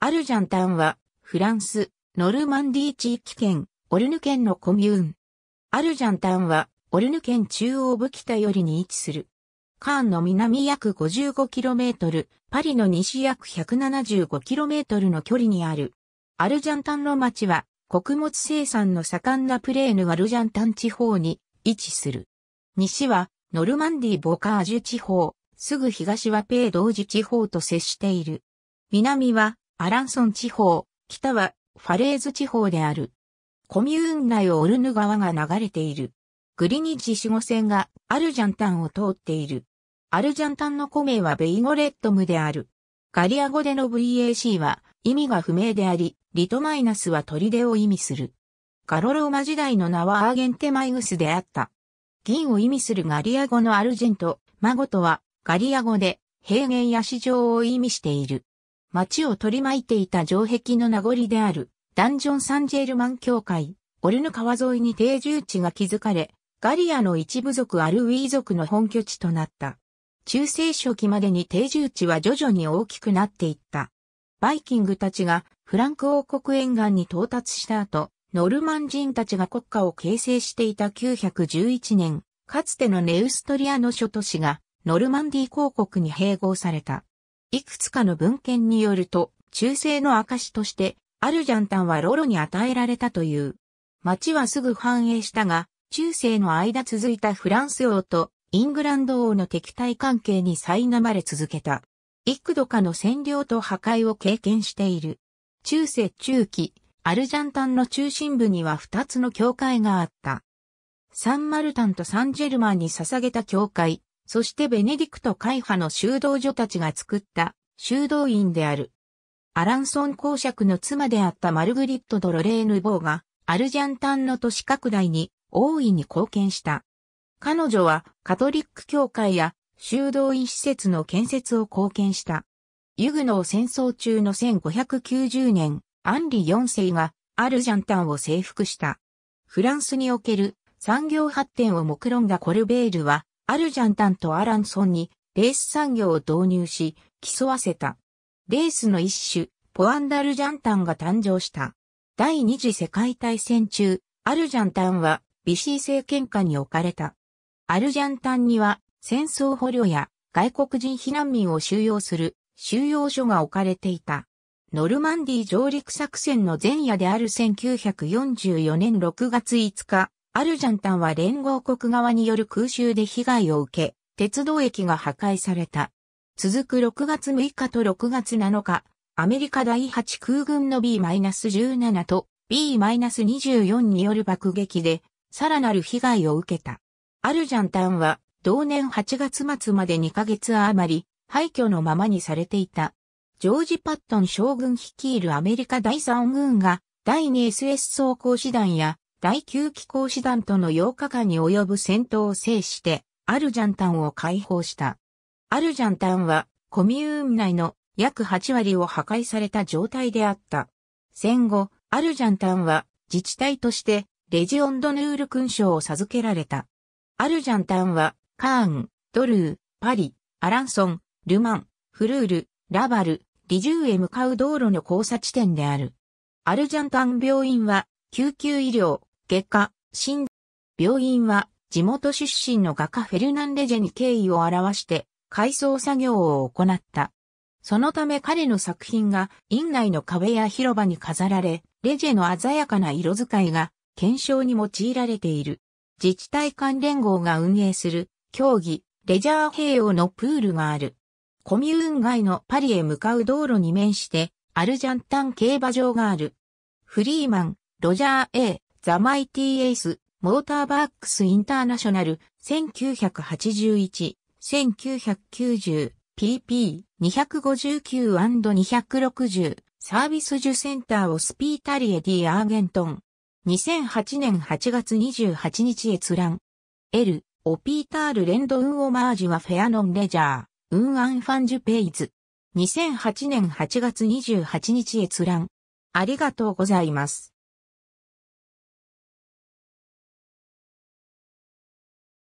アルジャンタンは、フランス、ノルマンディー地域圏、オルヌ県のコミューン。アルジャンタンは、オルヌ県中央部北よりに位置する。カーンの南約 55km、パリの西約 175km の距離にある。アルジャンタンの町は、穀物生産の盛んなプレーヌアルジャンタン地方に位置する。西は、ノルマンディボカージュ地方、すぐ東はペードージ地方と接している。南は、アランソン地方、北はファレーズ地方である。コミューン内をオルヌ川が流れている。グリニッジ守護船がアルジャンタンを通っている。アルジャンタンの古名はベイゴレットムである。ガリア語での VAC は意味が不明であり、リトマイナスは砦を意味する。ガロローマ時代の名はアーゲンテマイグスであった。銀を意味するガリア語のアルジェント、マゴとはガリア語で平原や市場を意味している。街を取り巻いていた城壁の名残である、ダンジョン・サンジェルマン教会、オルヌ川沿いに定住地が築かれ、ガリアの一部族アルウィー族の本拠地となった。中世初期までに定住地は徐々に大きくなっていった。バイキングたちがフランク王国沿岸に到達した後、ノルマン人たちが国家を形成していた911年、かつてのネウストリアの諸都市がノルマンディー公国に併合された。いくつかの文献によると、忠誠の証として、アルジャンタンはロロに与えられたという。町はすぐ繁栄したが、中世の間続いたフランス王とイングランド王の敵対関係に苛まれ続けた。幾度かの占領と破壊を経験している。中世中期、アルジャンタンの中心部には二つの教会があった。サンマルタンとサンジェルマンに捧げた教会、そしてベネディクト会派の修道女たちが作った修道院である。アランソン公爵の妻であったマルグリット・ドロレーヌ・ボーが、アルジャンタンの都市拡大に大いに貢献した。彼女はカトリック教会や修道院施設の建設を貢献した。ユグノー戦争中の1590年、アンリ4世がアルジャンタンを征服した。フランスにおける産業発展を目論んだコルベールは、アルジャンタンとアランソンにレース産業を導入し、競わせた。レースの一種、ポアンダルジャンタンが誕生した。第二次世界大戦中、アルジャンタンはビシー政権下に置かれた。アルジャンタンには戦争捕虜や外国人避難民を収容する収容所が置かれていた。ノルマンディ上陸作戦の前夜である1944年6月5日、アルジャンタンは連合国側による空襲で被害を受け、鉄道駅が破壊された。続く6月6日と6月7日、アメリカ第8空軍の B-17 と B-24 による爆撃で、さらなる被害を受けた。アルジャンタンは、同年8月末まで2ヶ月余り、廃墟のままにされていた。ジョージ・パットン将軍率いるアメリカ第3軍が、第 2SS 装甲師団や第9機構師団との8日間に及ぶ戦闘を制して、アルジャンタンを解放した。アルジャンタンは、コミューン内の約8割を破壊された状態であった。戦後、アルジャンタンは、自治体として、レジオンドヌール勲章を授けられた。アルジャンタンは、カーン、ドルー、パリ、アランソン、ルマン、フルール、ラバル、リジューへ向かう道路の交差地点である。アルジャンタン病院は、救急医療、外科、診病院は地元出身の画家フェルナンレジェに敬意を表して改装作業を行った。そのため彼の作品が院内の壁や広場に飾られ、レジェの鮮やかな色使いが検証に用いられている。自治体関連合が運営する競技、レジャー併用のプールがある。コミューン街のパリへ向かう道路に面して、アルジャンタン競馬場がある。フリーマン、ロジャー A、ザ・マイティ・エイス、モーターバックス・インターナショナル、1981、1990、PP259&260 サービス受センターをスピータリエディ・アーゲントン。2008年8月28日閲覧。L、オピータール・レンド・ウン・オマージュはフェアノン・レジャー、ウン・アン・ファンジュ・ペイズ。2008年8月28日閲覧。ありがとうございます。